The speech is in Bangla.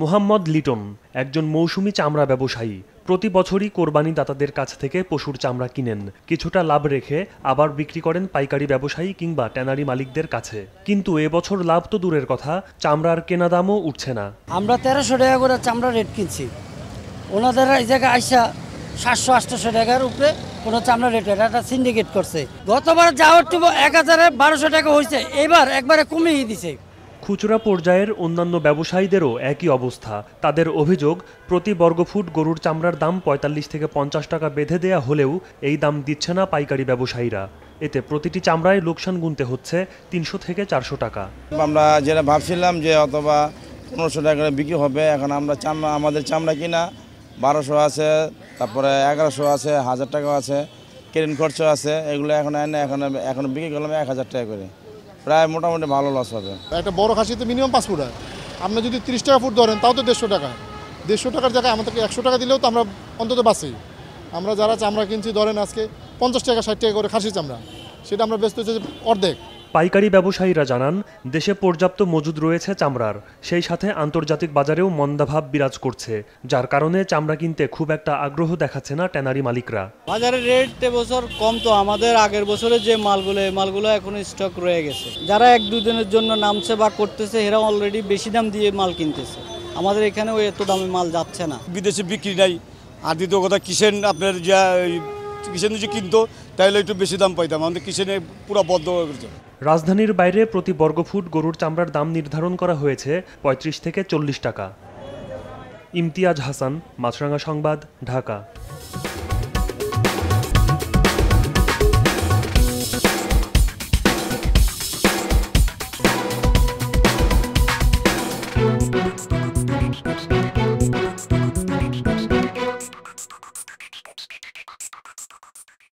মোহাম্মদ লিটন একজন মৌসুমি চামড়া ব্যবসায়ী প্রতি বছরই কোরবানি দাতাদের কাছ থেকে পশুর চামড়া কিনেন কিছুটা লাভ রেখে আবার বিক্রি করেন পাইকারি ব্যবসায়ী কিংবা ট্যানারি মালিকদের কাছে কিন্তু এবছর লাভ তো দূরের কথা চামড়ার কেনা দামও উঠছে না আমরা তেরোশো টাকা করে চামড়া রেট কিনছি ওনাদের এই জায়গায় আইসা সাতশো আটশো টাকার উপরে কোনো চামড়া রেট এটা সিন্ডিকেট করছে গতবার যাওয়ার এক হাজারে বারোশো টাকা হয়েছে এবার একবারে কমিয়ে দিছে খুচরা পর্যায়ের অন্যান্য ব্যবসায়ীদেরও একই অবস্থা তাদের অভিযোগ প্রতি বর্গফুট গরুর চামড়ার দাম পঁয়তাল্লিশ থেকে পঞ্চাশ টাকা বেঁধে দেয়া হলেও এই দাম দিচ্ছে না পাইকারি ব্যবসায়ীরা এতে প্রতিটি চামড়ায় লোকসান গুনতে হচ্ছে তিনশো থেকে চারশো টাকা আমরা যেটা ভাবছিলাম যে অথবা পনেরোশো টাকা বিক্রি হবে এখন আমরা চামড়া আমাদের চামড়া কিনা বারোশো আছে তারপরে এগারোশো আছে হাজার টাকা আছে কেরিন খরচ আছে এগুলো এখন এখন এখন বিক্রি করলাম এক হাজার টাকা করে প্রায় মোটামুটি ভালো লস হবে একটা বড় খাসিতে মিনিমাম পাঁচ ফুট হয় আপনি যদি তিরিশ টাকা ফুট ধরেন তাও তো দেড়শো টাকা দেড়শো টাকার জায়গায় আমাদেরকে একশো টাকা দিলেও তো আমরা অন্তত বাঁচি আমরা যারা চামড়া কিনছি ধরেন আজকে পঞ্চাশ টাকা ষাট টাকা করে খাসি চামড়া সেটা আমরা ব্যস্ত হচ্ছে অর্ধেক পাইকারি ব্যবসায়ীরা জানান দেশে পর্যাপ্ত মজুদ রয়েছে চামড়ার সেই সাথে আন্তর্জাতিক বাজারেও মন্দাভাব বিরাজ করছে যার কারণে চামড়া কিনতে খুব একটা আগ্রহ দেখাচ্ছে না ট্যানারি মালিকরা বাজারের রেট এবছর কম তো আমাদের আগের বছরে যে মালগুলো এই মালগুলো এখন স্টক রয়ে গেছে যারা এক দুদিনের জন্য নামছে বা করতেছে এরা অলরেডি বেশি দাম দিয়ে মাল কিনতেছে আমাদের এখানে ওই এত দামে মাল যাচ্ছে না বিদেশে বিক্রি নাই আর দ্বিতীয় কথা কিষেন আপনার যা কিষেন যদি কিনতো তাহলে একটু বেশি দাম পাইতাম আমাদের কিষেনে পুরো বদ্ধ হয়ে গেছে রাজধানীর বাইরে প্রতি বর্গফুট গরুর চামড়ার দাম নির্ধারণ করা হয়েছে ৩৫ থেকে চল্লিশ টাকা ইমতিয়াজ হাসান মাছরাঙা সংবাদ ঢাকা